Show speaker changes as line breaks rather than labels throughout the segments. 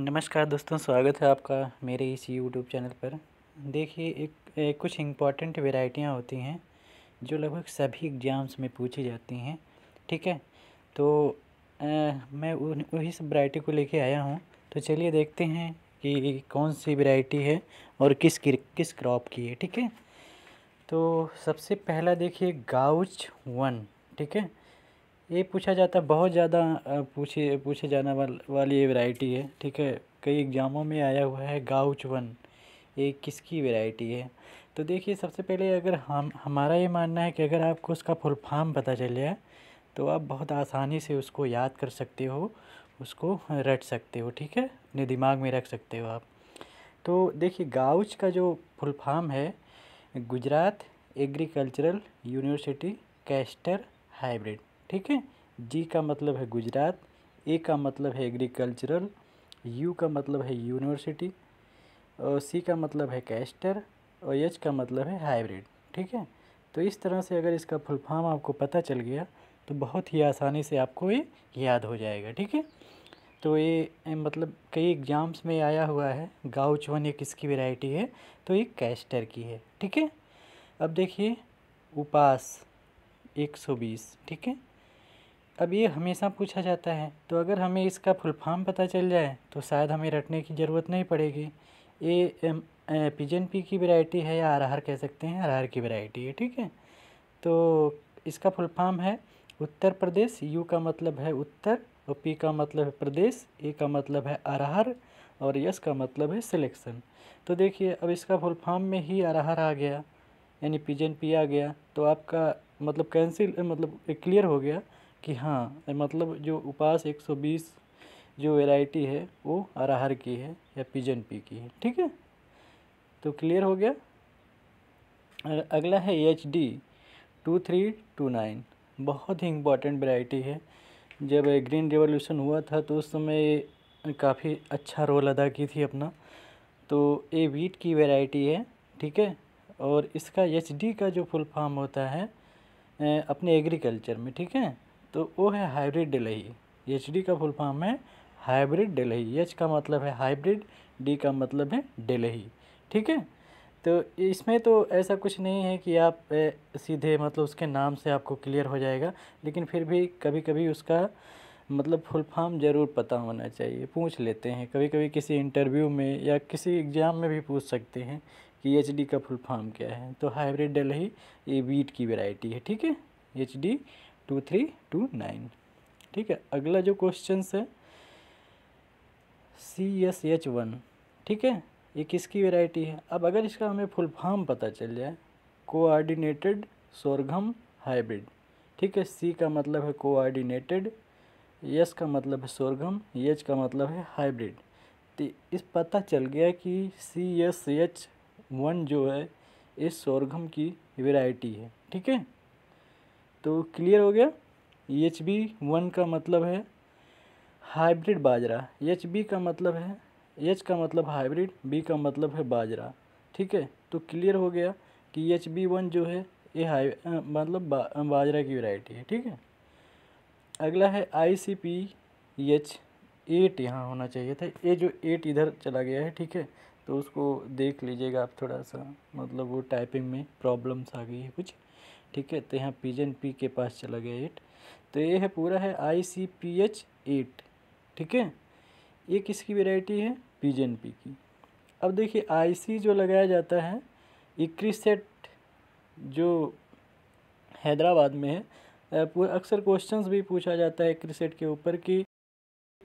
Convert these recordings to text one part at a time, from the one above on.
नमस्कार दोस्तों स्वागत है आपका मेरे इस यूट्यूब चैनल पर देखिए एक, एक कुछ इम्पॉर्टेंट वेराइटियाँ होती हैं जो लगभग सभी एग्ज़ाम्स में पूछी जाती हैं ठीक है तो आ, मैं वही सब वैरायटी को लेके आया हूँ तो चलिए देखते हैं कि कौन सी वैरायटी है और किस किस क्रॉप की है ठीक है तो सबसे पहला देखिए गाउच वन ठीक है ये पूछा जाता है बहुत ज़्यादा पूछे पूछे जाने वाल, वाली ये वैरायटी है ठीक है कई एग्ज़ामों में आया हुआ है गाउच वन ये किसकी वैरायटी है तो देखिए सबसे पहले अगर हम हमारा ये मानना है कि अगर आपको उसका फुल फॉर्म पता चल जाए तो आप बहुत आसानी से उसको याद कर सकते हो उसको रट सकते हो ठीक है अपने दिमाग में रख सकते हो आप तो देखिए गाउच का जो फुल फॉर्म है Gujarat agricultural university castor hybrid ठीक है जी का मतलब है गुजरात ए का मतलब है एग्रीकल्चरल यू का मतलब है यूनिवर्सिटी और सी का मतलब है कैस्टर और एच का मतलब है हाइब्रिड ठीक है तो इस तरह से अगर इसका फुल फॉर्म आपको पता चल गया तो बहुत ही आसानी से आपको ये याद हो जाएगा ठीक है तो ये मतलब कई एग्ज़ाम्स में आया हुआ है गाउच वन ये किसकी वैरायटी है तो ये कैस्टर की है ठीक है अब देखिए उपास 120 ठीक है अब ये हमेशा पूछा जाता है तो अगर हमें इसका फुल फॉर्म पता चल जाए तो शायद हमें रटने की ज़रूरत नहीं पड़ेगी ये पिजन पी की वैरायटी है या अरहर कह सकते हैं अरहर की वैरायटी है ठीक है तो इसका फुल फॉर्म है उत्तर प्रदेश यू का मतलब है उत्तर और पी का मतलब है प्रदेश ए का मतलब है अरहर और यस का मतलब है सिलेक्शन तो देखिए अब इसका फुल फॉर्म में ही अरहर आ गया यानी पिजन पी आ गया तो आपका मतलब कैंसिल मतलब क्लियर हो गया कि हाँ मतलब जो उपास 120 जो वैरायटी है वो अरहर की है या पिजन पी की है ठीक है तो क्लियर हो गया अगला है H D two three two nine बहुत ही इम्पॉर्टेंट वैरायटी है जब ग्रीन रिवोल्यूशन हुआ था तो उस समय काफ़ी अच्छा रोल अदा की थी अपना तो ये वीट की वैरायटी है ठीक है और इसका एच डी का जो फुल फॉर्म होता है अपने एग्रीकल्चर में ठीक है तो वो है हाइब्रिड डेलही एच डी का फुल फॉर्म है हाइब्रिड डेलही एच का मतलब है हाइब्रिड डी का मतलब है डेलही ठीक है तो इसमें तो ऐसा कुछ नहीं है कि आप सीधे मतलब उसके नाम से आपको क्लियर हो जाएगा लेकिन फिर भी कभी कभी उसका मतलब फुल फॉर्म ज़रूर पता होना चाहिए पूछ लेते हैं कभी कभी किसी इंटरव्यू में या किसी एग्ज़ाम में भी पूछ सकते हैं कि एच डी का फुल फॉर्म क्या है तो हाइब्रिड डेलही ये वीट की वेराइटी है ठीक है H D two three two nine ठीक है अगला जो क्वेश्चन है सी एस एच वन ठीक है ये किसकी वेराइटी है अब अगर इसका हमें फुल फॉर्म पता चल जाए कोआर्डिनेटेड सोरघम हाइब्रिड ठीक है सी का मतलब है कोआर्डिनेटेड एस का मतलब है सोरघम एच का मतलब है हाइब्रिड तो इस पता चल गया कि सी एस एच वन जो है इस सोरघम की वेराइटी है ठीक है तो क्लियर हो गया एच बी वन का मतलब है हाइब्रिड बाजरा एच बी का मतलब है एच का मतलब हाइब्रिड बी का मतलब है बाजरा ठीक है तो क्लियर हो गया कि एच बी वन जो है ये हाई मतलब बा, बाजरा की वैरायटी है ठीक है अगला है I C P H eight यहाँ होना चाहिए था ये जो एट इधर चला गया है ठीक है तो उसको देख लीजिएगा आप थोड़ा सा मतलब वो टाइपिंग में प्रॉब्लम्स आ गई है कुछ ठीक है तो यहाँ पीजन पी के पास चला गया एट तो ये है पूरा है I C P H eight ठीक है ये किसकी वेराइटी है पीजन पी की अब देखिए सी जो लगाया जाता है इक्रीसेट जो हैदराबाद में है अक्सर क्वेश्चंस भी पूछा जाता है सेट के ऊपर कि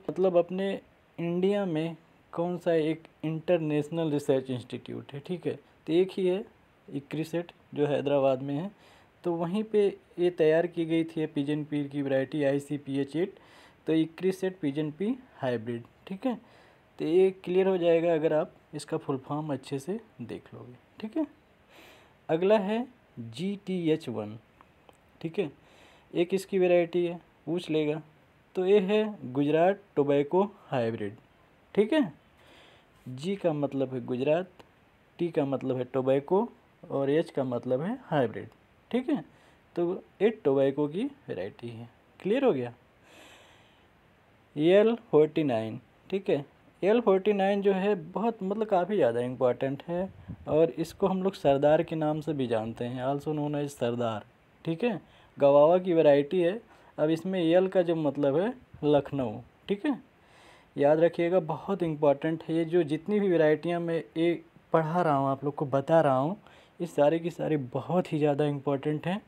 मतलब अपने इंडिया में कौन सा एक इंटरनेशनल रिसर्च इंस्टीट्यूट है ठीक है तो एक ही है इक्रीसेट जो हैदराबाद में है तो वहीं पे ये तैयार की गई थी पिजन पी की variety I C P H eight तो इक्रीसेट पिजन पी हाइब्रिड ठीक है तो ये क्लियर हो जाएगा अगर आप इसका फुल फॉर्म अच्छे से देख लोगे ठीक है अगला है जी टी एच वन ठीक है एक इसकी वैरायटी है पूछ लेगा तो ये है गुजरात टोबैको हाइब्रिड ठीक है जी का मतलब है गुजरात टी का मतलब है टोबैको और एच का मतलब है हाइब्रिड ठीक है तो एट टोबैको की वेराइटी है क्लियर हो गया एल फोर्टी नाइन ठीक है एल फोर्टी नाइन जो है बहुत मतलब काफ़ी ज़्यादा इम्पॉर्टेंट है और इसको हम लोग सरदार के नाम से भी जानते हैं आल्सो नोन एज सरदार ठीक है गवावा की वेराइटी है अब इसमें एल का जो मतलब है लखनऊ ठीक है याद रखिएगा बहुत इम्पॉर्टेंट है ये जो जितनी भी वेराइटियाँ मैं ये पढ़ा रहा हूँ आप लोग को बता रहा हूँ ये सारे के सारे बहुत ही ज़्यादा इम्पोर्टेंट हैं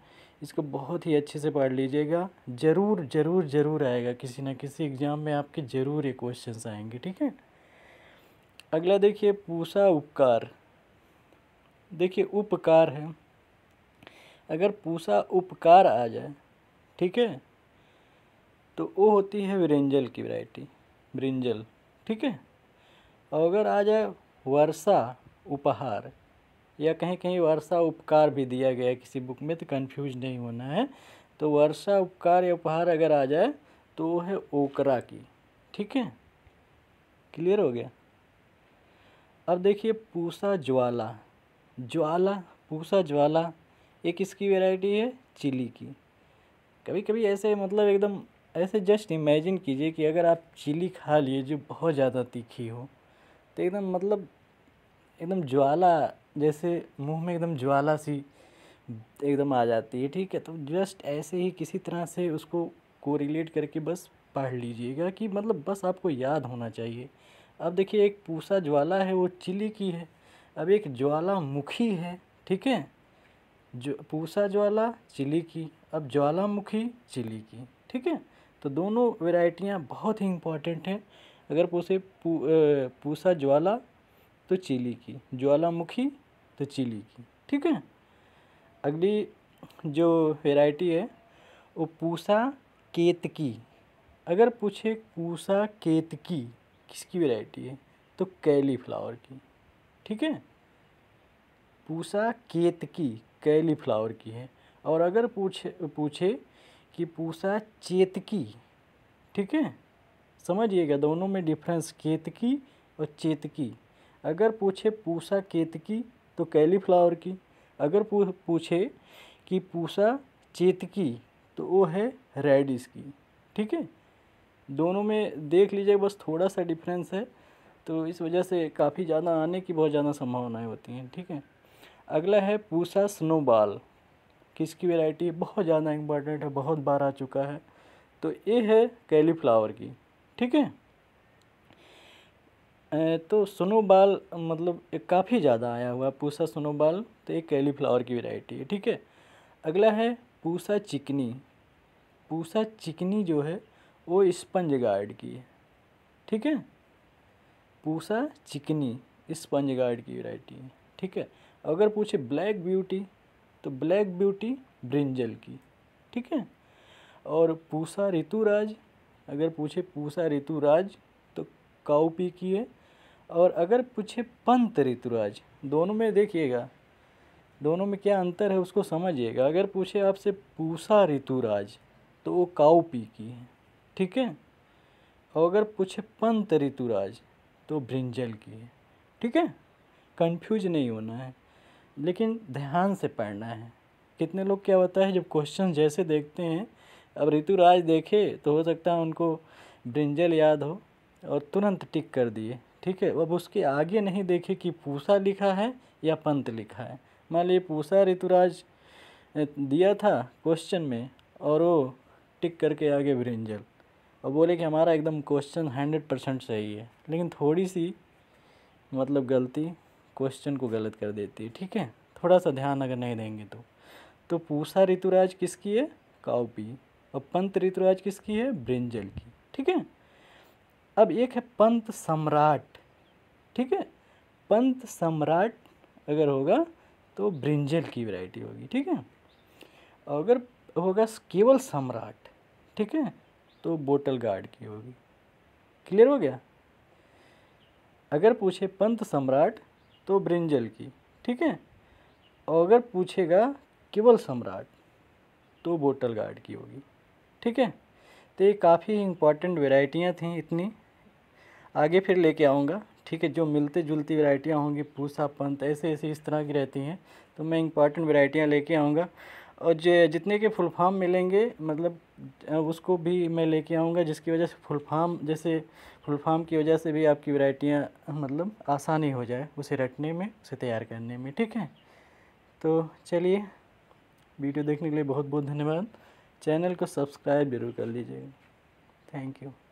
इसको बहुत ही अच्छे से पढ़ लीजिएगा ज़रूर ज़रूर ज़रूर आएगा किसी ना किसी एग्ज़ाम में आपके ज़रूर ये क्वेश्चन आएंगे ठीक है अगला देखिए पूसा उपकार देखिए उपकार है अगर पूसा उपकार आ जाए ठीक है तो वो होती है ब्रिंजल की वैरायटी ब्रिंजल ठीक है और अगर आ जाए वर्षा उपहार या कहीं कहीं वर्षा उपकार भी दिया गया है किसी बुक में तो कन्फ्यूज नहीं होना है तो वर्षा उपकार या उपहार अगर आ जाए तो वो है ओकरा की ठीक है क्लियर हो गया अब देखिए पूसा ज्वाला ज्वाला पूसा ज्वाला एक इसकी वैरायटी है चिली की कभी कभी ऐसे मतलब एकदम ऐसे जस्ट इमेजिन कीजिए कि अगर आप चिली खा लिए जो बहुत ज़्यादा तीखी हो तो एकदम मतलब एकदम ज्वाला जैसे मुंह में एकदम ज्वाला सी एकदम आ जाती है ठीक है तो जस्ट ऐसे ही किसी तरह से उसको कोरिलेट करके बस पढ़ लीजिएगा कि मतलब बस आपको याद होना चाहिए अब देखिए एक पूसा ज्वाला है वो चिली की है अब एक ज्वालामुखी है ठीक है जो पूसा ज्वाला चिली की अब ज्वालामुखी चिली की ठीक है तो दोनों वेराइटियाँ बहुत ही इम्पॉर्टेंट हैं अगर पूछे पू, पूसा ज्वाला तो चिली की ज्वालामुखी तो चिली की ठीक है अगली जो वेराइटी है वो पूसा केतकी अगर पूछे पूसा केतकी किसकी वेराइटी है तो कैलीफ्लावर की ठीक है पूसा केतकी कैलीफ्लावर की है और अगर पूछे पूछे कि पूसा चेतकी ठीक है समझिएगा दोनों में डिफरेंस केतकी और चेतकी अगर पूछे पूसा केतकी तो कैलीफ्लावर की अगर पूछे कि पूसा चेतकी तो वो है रेडिस की ठीक है दोनों में देख लीजिए बस थोड़ा सा डिफरेंस है तो इस वजह से काफ़ी ज़्यादा आने की बहुत ज़्यादा संभावनाएं होती हैं ठीक है अगला है पूसा स्नोबाल किसकी वैरायटी बहुत ज़्यादा इम्पॉर्टेंट है बहुत बार आ चुका है तो ये है कैलीफ्लावर की ठीक है तो सोनोबाल मतलब काफ़ी ज़्यादा आया हुआ है पूसा सोनोबाल तो एक कैलीफ्लावर की वैरायटी है ठीक है अगला है पूसा चिकनी पूसा चिकनी जो है वो स्पंज गार्ड की है ठीक है पूसा चिकनी स्पंज गार्ड की वैरायटी है ठीक है अगर पूछे ब्लैक ब्यूटी तो ब्लैक ब्यूटी ब्रिंजल की ठीक है और पूसा ऋतुराज अगर पूछे पूसा ऋतुराज तो काउपी की है और अगर पूछे पंत ऋतुराज दोनों में देखिएगा दोनों में क्या अंतर है उसको समझिएगा अगर पूछे आपसे पूसा ऋतुराज तो वो काऊ पी की है ठीक है और अगर पूछे पंत ऋतुराज तो भ्रिंजल की है ठीक है कंफ्यूज नहीं होना है लेकिन ध्यान से पढ़ना है कितने लोग क्या होता है जब क्वेश्चन जैसे देखते हैं अब ऋतुराज देखे तो हो सकता है उनको ब्रिंजल याद हो और तुरंत टिक कर दिए ठीक है अब उसके आगे नहीं देखे कि पूसा लिखा है या पंत लिखा है मान लीजिए पूसा ऋतुराज दिया था क्वेश्चन में और वो टिक करके आगे ब्रिंजल और बोले कि हमारा एकदम क्वेश्चन हंड्रेड परसेंट सही है लेकिन थोड़ी सी मतलब गलती क्वेश्चन को गलत कर देती है ठीक है थोड़ा सा ध्यान अगर नहीं देंगे तो तो पूसा ऋतुराज किसकी है काउपी और पंत ऋतुराज किसकी है ब्रिंजल की ठीक है अब एक है पंत सम्राट ठीक है पंत सम्राट अगर होगा तो ब्रिंजल की वैरायटी होगी ठीक है अगर होगा केवल सम्राट ठीक है तो बोटल गार्ड की होगी क्लियर हो गया अगर पूछे पंत सम्राट तो ब्रिंजल की ठीक है और अगर पूछेगा केवल सम्राट तो बोटल गार्ड की होगी ठीक है तो ये काफ़ी इंपॉर्टेंट वेराइटियाँ थीं इतनी आगे फिर लेके आऊँगा ठीक है जो मिलते जुलती वैरायटियाँ होंगी पूसा पंत ऐसे ऐसे इस तरह की रहती हैं तो मैं इंपॉर्टेंट वैरायटियाँ लेके आऊँगा और जो जितने के फुल फार्म मिलेंगे मतलब उसको भी मैं लेके आऊँगा जिसकी वजह से फुल फार्म जैसे फुल फार्म की वजह से भी आपकी वैरायटियाँ मतलब आसानी हो जाए उसे रटने में उसे तैयार करने में ठीक है तो चलिए वीडियो देखने के लिए बहुत बहुत धन्यवाद चैनल को सब्सक्राइब जरूर कर लीजिएगा थैंक यू